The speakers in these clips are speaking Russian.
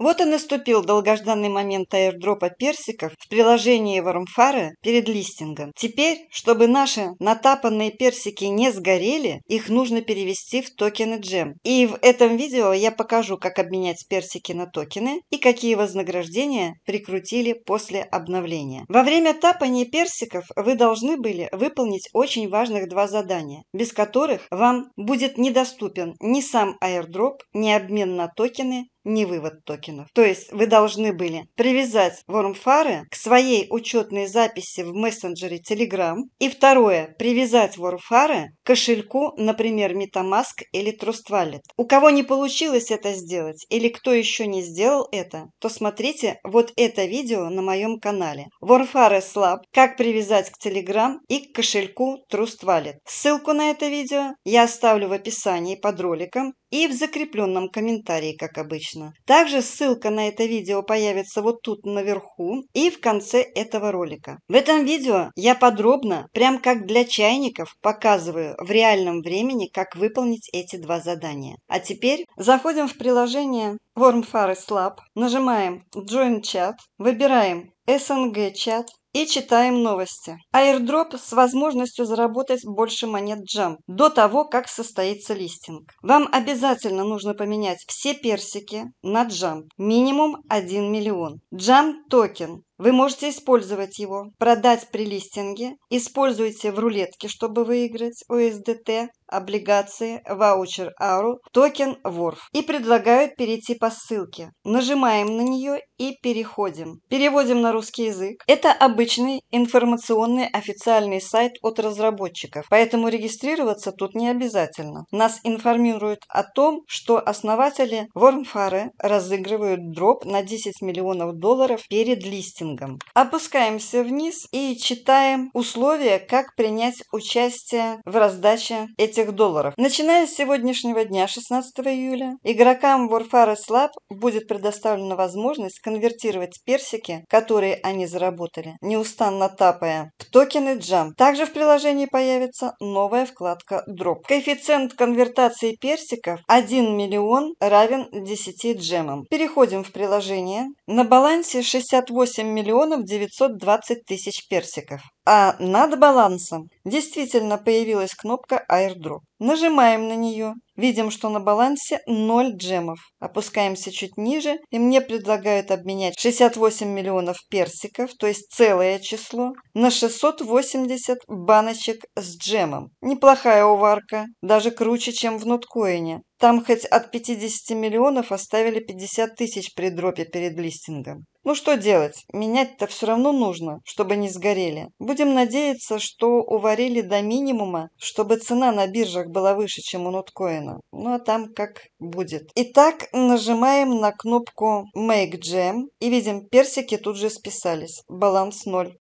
Вот и наступил долгожданный момент аирдропа персиков в приложении Варумфары перед листингом. Теперь, чтобы наши натапанные персики не сгорели, их нужно перевести в токены джем. И в этом видео я покажу, как обменять персики на токены и какие вознаграждения прикрутили после обновления. Во время тапания персиков вы должны были выполнить очень важных два задания, без которых вам будет недоступен ни сам аирдроп, ни обмен на токены, не вывод токенов. То есть вы должны были привязать вормфары к своей учетной записи в мессенджере Telegram. И второе, привязать вормфары к кошельку, например, MetaMask или Trust Wallet. У кого не получилось это сделать или кто еще не сделал это, то смотрите вот это видео на моем канале. Вормфары слаб, как привязать к Telegram и к кошельку Trust Wallet. Ссылку на это видео я оставлю в описании под роликом и в закрепленном комментарии, как обычно. Также ссылка на это видео появится вот тут наверху и в конце этого ролика. В этом видео я подробно, прям как для чайников, показываю в реальном времени, как выполнить эти два задания. А теперь заходим в приложение Wormfares Lab, нажимаем Join Chat, выбираем SNG чат, и читаем новости. Аирдроп с возможностью заработать больше монет джамп до того, как состоится листинг. Вам обязательно нужно поменять все персики на джамп. Минимум 1 миллион. Джамп токен вы можете использовать его, продать при листинге, используйте в рулетке, чтобы выиграть USDT, облигации, ваучер ARU, токен WORF. И предлагают перейти по ссылке. Нажимаем на нее и переходим. Переводим на русский язык. Это обычный информационный официальный сайт от разработчиков, поэтому регистрироваться тут не обязательно. Нас информируют о том, что основатели Вормфары разыгрывают дроп на 10 миллионов долларов перед листингом лозунгам. Опускаемся вниз и читаем условия, как принять участие в раздаче этих долларов. Начиная с сегодняшнего дня, 16 июля, игрокам Warfare Slab будет предоставлена возможность конвертировать персики, которые они заработали, неустанно тапая, в токены Jump. Также в приложении появится новая вкладка Drop. Коэффициент конвертации персиков 1 миллион равен 10 джемам. Переходим в приложение. На балансе 68 миллионов миллионов 920 тысяч персиков. А над балансом действительно появилась кнопка Airdrop. Нажимаем на нее. Видим, что на балансе 0 джемов. Опускаемся чуть ниже, и мне предлагают обменять 68 миллионов персиков, то есть целое число, на 680 баночек с джемом. Неплохая уварка, даже круче, чем в ноткоине. Там хоть от 50 миллионов оставили 50 тысяч при дропе перед листингом. Ну что делать, менять-то все равно нужно, чтобы не сгорели. Будем надеяться, что уварили до минимума, чтобы цена на биржах была выше, чем у ноткоина. Ну а там как будет. Итак, нажимаем на кнопку Make Jam и видим, персики тут же списались. Баланс 0.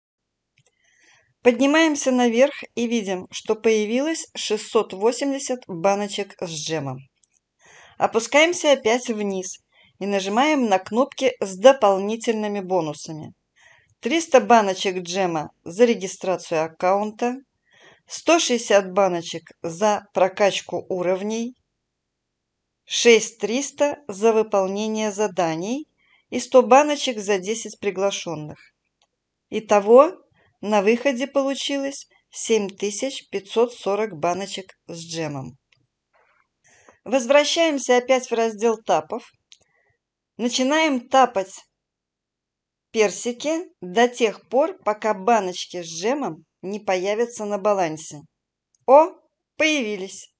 Поднимаемся наверх и видим, что появилось 680 баночек с джемом. Опускаемся опять вниз и нажимаем на кнопки с дополнительными бонусами. 300 баночек джема за регистрацию аккаунта, 160 баночек за прокачку уровней, 6300 за выполнение заданий и 100 баночек за 10 приглашенных. Итого на выходе получилось 7540 баночек с джемом. Возвращаемся опять в раздел тапов Начинаем тапать персики до тех пор, пока баночки с джемом не появятся на балансе. О, появились!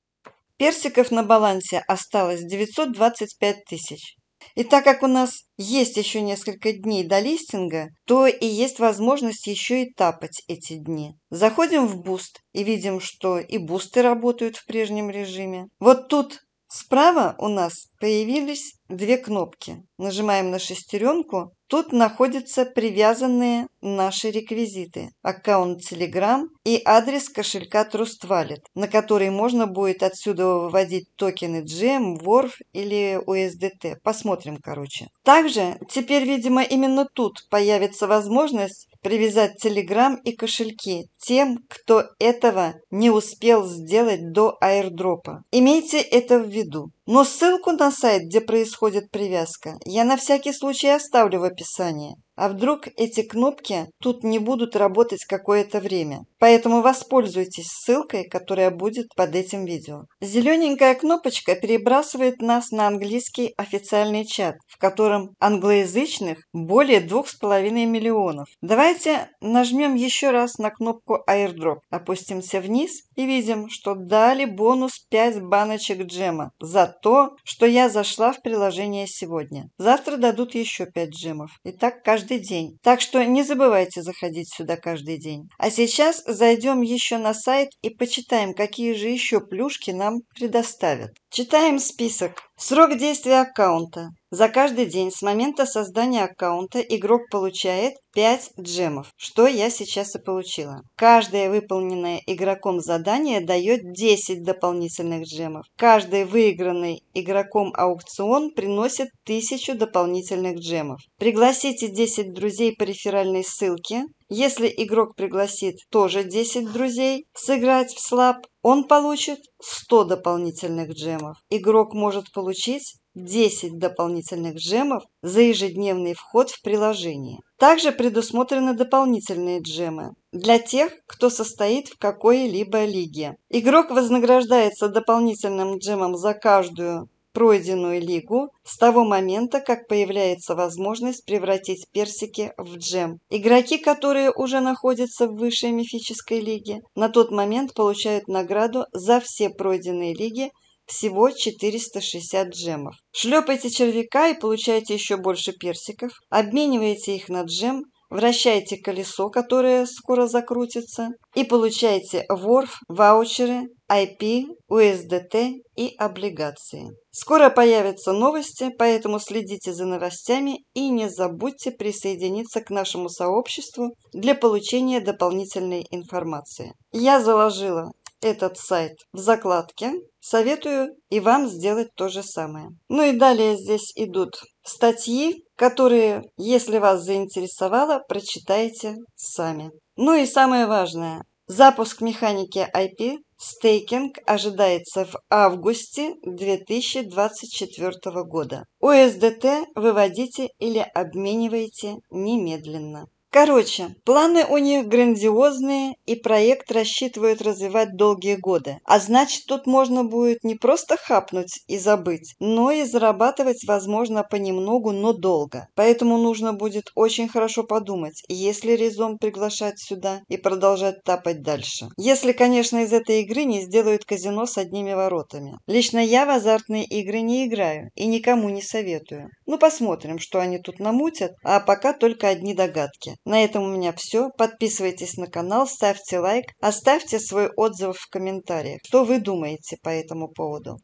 Персиков на балансе осталось 925 тысяч. И так как у нас есть еще несколько дней до листинга, то и есть возможность еще и тапать эти дни. Заходим в буст и видим, что и бусты работают в прежнем режиме. Вот тут Справа у нас появились две кнопки. Нажимаем на шестеренку. Тут находятся привязанные наши реквизиты, аккаунт Telegram и адрес кошелька Trust Wallet, на который можно будет отсюда выводить токены GM, WORF или USDT. Посмотрим, короче. Также теперь, видимо, именно тут появится возможность привязать Telegram и кошельки тем, кто этого не успел сделать до аирдропа. Имейте это в виду. Но ссылку на сайт, где происходит привязка, я на всякий случай оставлю в описании. А вдруг эти кнопки тут не будут работать какое-то время? Поэтому воспользуйтесь ссылкой, которая будет под этим видео. Зелененькая кнопочка перебрасывает нас на английский официальный чат, в котором англоязычных более 2,5 миллионов. Давайте нажмем еще раз на кнопку airdrop, опустимся вниз и видим, что дали бонус 5 баночек джема за то, что я зашла в приложение сегодня. Завтра дадут еще 5 джемов. И так каждый каждый день. Так что не забывайте заходить сюда каждый день. А сейчас зайдем еще на сайт и почитаем, какие же еще плюшки нам предоставят. Читаем список. Срок действия аккаунта. За каждый день с момента создания аккаунта игрок получает 5 джемов, что я сейчас и получила. Каждое выполненное игроком задание дает 10 дополнительных джемов. Каждый выигранный игроком аукцион приносит 1000 дополнительных джемов. Пригласите 10 друзей по реферальной ссылке, если игрок пригласит тоже 10 друзей сыграть в слаб, он получит 100 дополнительных джемов. Игрок может получить 10 дополнительных джемов за ежедневный вход в приложение. Также предусмотрены дополнительные джемы для тех, кто состоит в какой-либо лиге. Игрок вознаграждается дополнительным джемом за каждую пройденную лигу с того момента, как появляется возможность превратить персики в джем. Игроки, которые уже находятся в высшей мифической лиге, на тот момент получают награду за все пройденные лиги всего 460 джемов. Шлепайте червяка и получайте еще больше персиков, обменивайте их на джем – вращайте колесо, которое скоро закрутится, и получайте ворф, ваучеры, IP, USDT и облигации. Скоро появятся новости, поэтому следите за новостями и не забудьте присоединиться к нашему сообществу для получения дополнительной информации. Я заложила этот сайт в закладке. Советую и вам сделать то же самое. Ну и далее здесь идут статьи, которые, если вас заинтересовало, прочитайте сами. Ну и самое важное. Запуск механики IP Стейкинг ожидается в августе 2024 года. ОСДТ выводите или обменивайте немедленно. Короче, планы у них грандиозные, и проект рассчитывают развивать долгие годы. А значит, тут можно будет не просто хапнуть и забыть, но и зарабатывать, возможно, понемногу, но долго. Поэтому нужно будет очень хорошо подумать, если резон приглашать сюда и продолжать тапать дальше. Если, конечно, из этой игры не сделают казино с одними воротами. Лично я в азартные игры не играю и никому не советую. Ну, посмотрим, что они тут намутят, а пока только одни догадки. На этом у меня все. Подписывайтесь на канал, ставьте лайк, оставьте свой отзыв в комментариях. Что вы думаете по этому поводу?